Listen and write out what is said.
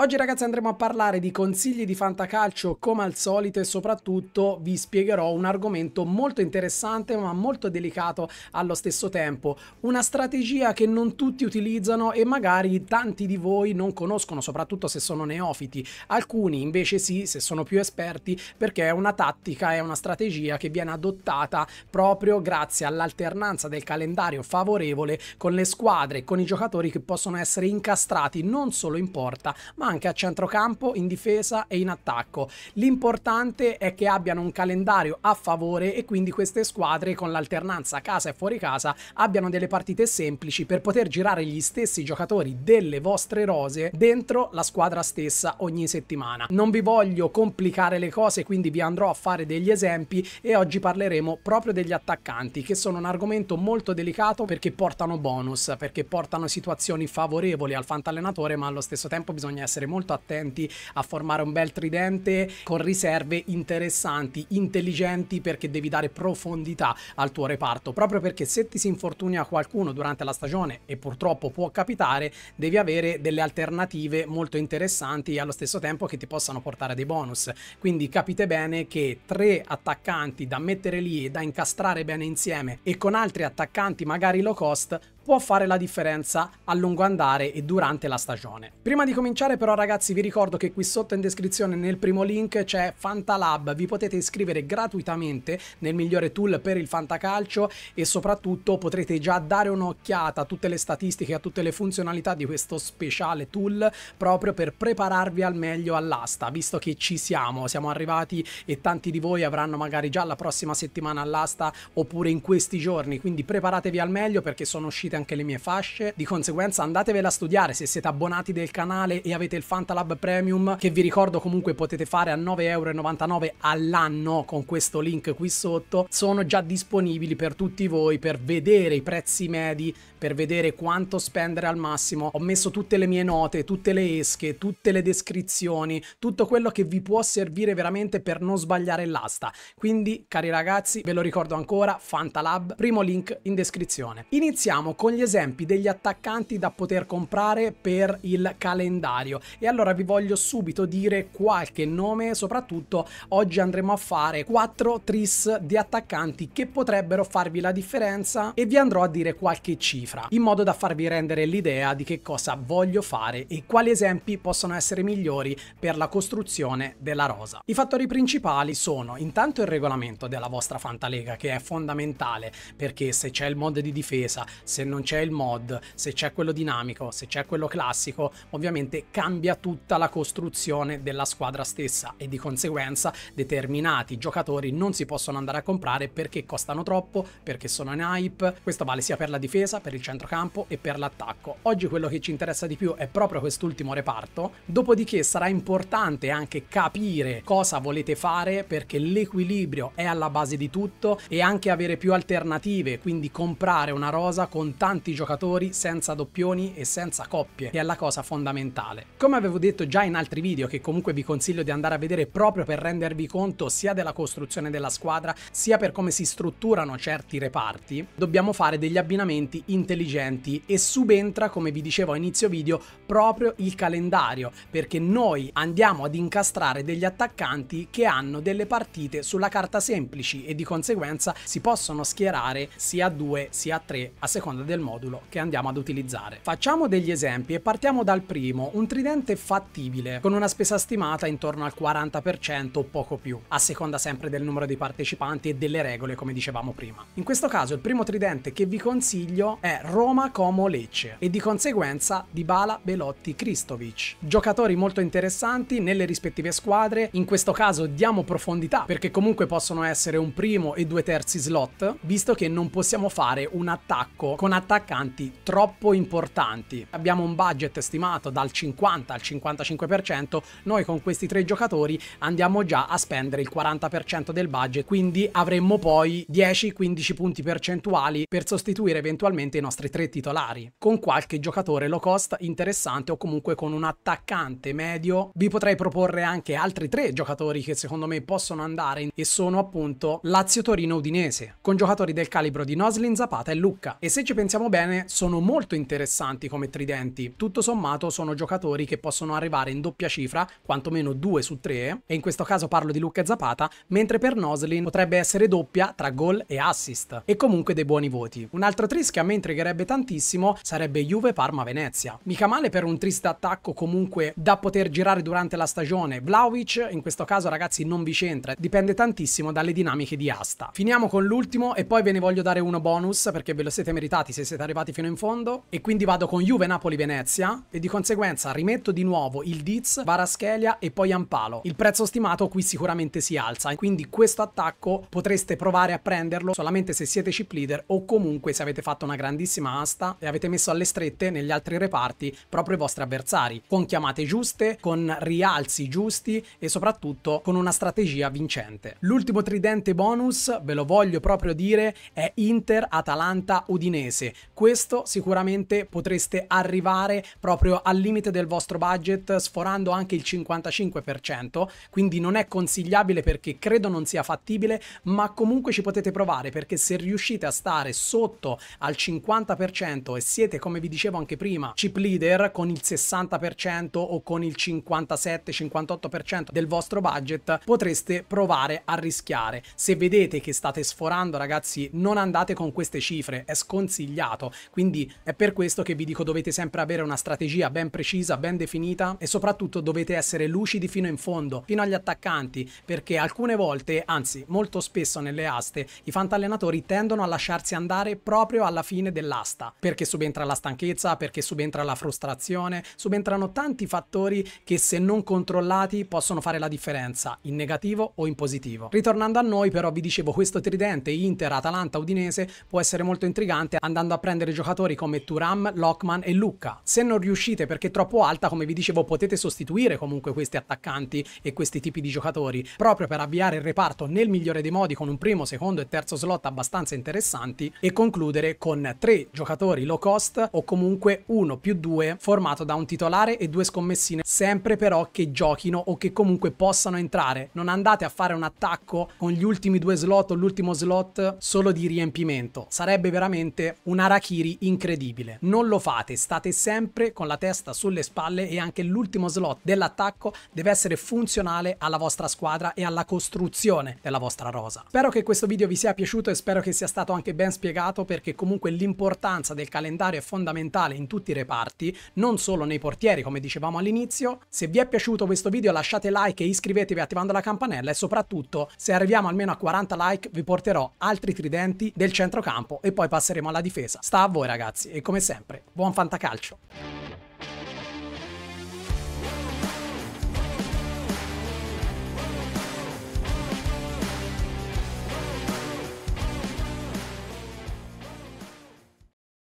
Oggi ragazzi andremo a parlare di consigli di fantacalcio come al solito e soprattutto vi spiegherò un argomento molto interessante ma molto delicato allo stesso tempo, una strategia che non tutti utilizzano e magari tanti di voi non conoscono, soprattutto se sono neofiti, alcuni invece sì se sono più esperti perché è una tattica, è una strategia che viene adottata proprio grazie all'alternanza del calendario favorevole con le squadre, con i giocatori che possono essere incastrati non solo in porta ma anche a centrocampo, in difesa e in attacco. L'importante è che abbiano un calendario a favore e quindi queste squadre con l'alternanza casa e fuori casa abbiano delle partite semplici per poter girare gli stessi giocatori delle vostre rose dentro la squadra stessa ogni settimana. Non vi voglio complicare le cose, quindi vi andrò a fare degli esempi e oggi parleremo proprio degli attaccanti, che sono un argomento molto delicato perché portano bonus, perché portano situazioni favorevoli al fantallenatore, ma allo stesso tempo bisogna essere essere molto attenti a formare un bel tridente con riserve interessanti, intelligenti perché devi dare profondità al tuo reparto, proprio perché se ti si infortuna qualcuno durante la stagione e purtroppo può capitare, devi avere delle alternative molto interessanti e allo stesso tempo che ti possano portare dei bonus. Quindi capite bene che tre attaccanti da mettere lì e da incastrare bene insieme e con altri attaccanti magari low cost può fare la differenza a lungo andare e durante la stagione. Prima di cominciare però ragazzi vi ricordo che qui sotto in descrizione nel primo link c'è Fantalab, vi potete iscrivere gratuitamente nel migliore tool per il fantacalcio e soprattutto potrete già dare un'occhiata a tutte le statistiche, a tutte le funzionalità di questo speciale tool proprio per prepararvi al meglio all'asta, visto che ci siamo, siamo arrivati e tanti di voi avranno magari già la prossima settimana all'asta oppure in questi giorni, quindi preparatevi al meglio perché sono uscite anche le mie fasce. Di conseguenza andatevela a studiare se siete abbonati del canale e avete il Fantalab Premium che vi ricordo comunque potete fare a 9,99€ all'anno con questo link qui sotto. Sono già disponibili per tutti voi per vedere i prezzi medi, per vedere quanto spendere al massimo. Ho messo tutte le mie note, tutte le esche, tutte le descrizioni, tutto quello che vi può servire veramente per non sbagliare l'asta. Quindi cari ragazzi ve lo ricordo ancora Fantalab, primo link in descrizione. Iniziamo con con gli esempi degli attaccanti da poter comprare per il calendario e allora vi voglio subito dire qualche nome soprattutto oggi andremo a fare quattro tris di attaccanti che potrebbero farvi la differenza e vi andrò a dire qualche cifra in modo da farvi rendere l'idea di che cosa voglio fare e quali esempi possono essere migliori per la costruzione della rosa. I fattori principali sono intanto il regolamento della vostra fantalega che è fondamentale perché se c'è il mod di difesa, se non c'è il mod, se c'è quello dinamico, se c'è quello classico, ovviamente cambia tutta la costruzione della squadra stessa e di conseguenza determinati giocatori non si possono andare a comprare perché costano troppo, perché sono in hype. Questo vale sia per la difesa, per il centrocampo e per l'attacco. Oggi quello che ci interessa di più è proprio quest'ultimo reparto, dopodiché sarà importante anche capire cosa volete fare perché l'equilibrio è alla base di tutto e anche avere più alternative, quindi comprare una rosa con tanti giocatori senza doppioni e senza coppie che è la cosa fondamentale. Come avevo detto già in altri video che comunque vi consiglio di andare a vedere proprio per rendervi conto sia della costruzione della squadra sia per come si strutturano certi reparti, dobbiamo fare degli abbinamenti intelligenti e subentra come vi dicevo a inizio video proprio il calendario perché noi andiamo ad incastrare degli attaccanti che hanno delle partite sulla carta semplici e di conseguenza si possono schierare sia a 2 sia a 3 a seconda del modulo che andiamo ad utilizzare. Facciamo degli esempi e partiamo dal primo, un tridente fattibile, con una spesa stimata intorno al 40% o poco più, a seconda sempre del numero di partecipanti e delle regole come dicevamo prima. In questo caso il primo tridente che vi consiglio è Roma Como Lecce e di conseguenza Dybala Belotti Kristovic. Giocatori molto interessanti nelle rispettive squadre, in questo caso diamo profondità perché comunque possono essere un primo e due terzi slot, visto che non possiamo fare un attacco con attaccanti troppo importanti. Abbiamo un budget stimato dal 50 al 55%, noi con questi tre giocatori andiamo già a spendere il 40% del budget, quindi avremmo poi 10-15 punti percentuali per sostituire eventualmente i nostri tre titolari. Con qualche giocatore low cost interessante o comunque con un attaccante medio, vi potrei proporre anche altri tre giocatori che secondo me possono andare e sono appunto Lazio Torino Udinese, con giocatori del calibro di Noslin Zapata e Lucca. E se ci pensate pensiamo bene, sono molto interessanti come tridenti. Tutto sommato sono giocatori che possono arrivare in doppia cifra, quantomeno 2 su 3, e in questo caso parlo di Luca Zapata, mentre per Noslin potrebbe essere doppia tra gol e assist, e comunque dei buoni voti. Un altro tris che a me intrigherebbe tantissimo sarebbe Juve-Parma-Venezia. Mica male per un tris d'attacco comunque da poter girare durante la stagione. Vlaovic, in questo caso ragazzi non vi c'entra, dipende tantissimo dalle dinamiche di asta. Finiamo con l'ultimo e poi ve ne voglio dare uno bonus perché ve lo siete meritati se siete arrivati fino in fondo. E quindi vado con Juve, Napoli, Venezia. E di conseguenza rimetto di nuovo il Diz, Varaschelia e poi Ampalo. Il prezzo stimato qui sicuramente si alza. Quindi questo attacco potreste provare a prenderlo solamente se siete chip leader o comunque se avete fatto una grandissima asta e avete messo alle strette negli altri reparti proprio i vostri avversari. Con chiamate giuste, con rialzi giusti e soprattutto con una strategia vincente. L'ultimo tridente bonus, ve lo voglio proprio dire, è Inter, Atalanta, Udinese mese. Questo sicuramente potreste arrivare proprio al limite del vostro budget sforando anche il 55%, quindi non è consigliabile perché credo non sia fattibile, ma comunque ci potete provare perché se riuscite a stare sotto al 50% e siete come vi dicevo anche prima chip leader con il 60% o con il 57-58% del vostro budget, potreste provare a rischiare. Se vedete che state sforando ragazzi non andate con queste cifre, è sconsigliabile sbagliato. Quindi è per questo che vi dico dovete sempre avere una strategia ben precisa, ben definita e soprattutto dovete essere lucidi fino in fondo, fino agli attaccanti, perché alcune volte, anzi molto spesso nelle aste, i fantallenatori tendono a lasciarsi andare proprio alla fine dell'asta, perché subentra la stanchezza, perché subentra la frustrazione, subentrano tanti fattori che se non controllati possono fare la differenza, in negativo o in positivo. Ritornando a noi però vi dicevo questo tridente Inter, Atalanta, Udinese può essere molto intrigante andando andando a prendere giocatori come Turam, Lockman e Lucca. Se non riuscite perché è troppo alta, come vi dicevo, potete sostituire comunque questi attaccanti e questi tipi di giocatori, proprio per avviare il reparto nel migliore dei modi con un primo, secondo e terzo slot abbastanza interessanti e concludere con tre giocatori low cost o comunque uno più due formato da un titolare e due scommessine, sempre però che giochino o che comunque possano entrare. Non andate a fare un attacco con gli ultimi due slot o l'ultimo slot solo di riempimento. Sarebbe veramente un Arakiri incredibile. Non lo fate, state sempre con la testa sulle spalle e anche l'ultimo slot dell'attacco deve essere funzionale alla vostra squadra e alla costruzione della vostra rosa. Spero che questo video vi sia piaciuto e spero che sia stato anche ben spiegato perché comunque l'importanza del calendario è fondamentale in tutti i reparti, non solo nei portieri come dicevamo all'inizio. Se vi è piaciuto questo video lasciate like e iscrivetevi attivando la campanella e soprattutto se arriviamo almeno a 40 like vi porterò altri tridenti del centrocampo e poi passeremo alla difesa difesa. Sta a voi ragazzi e come sempre, buon fantacalcio!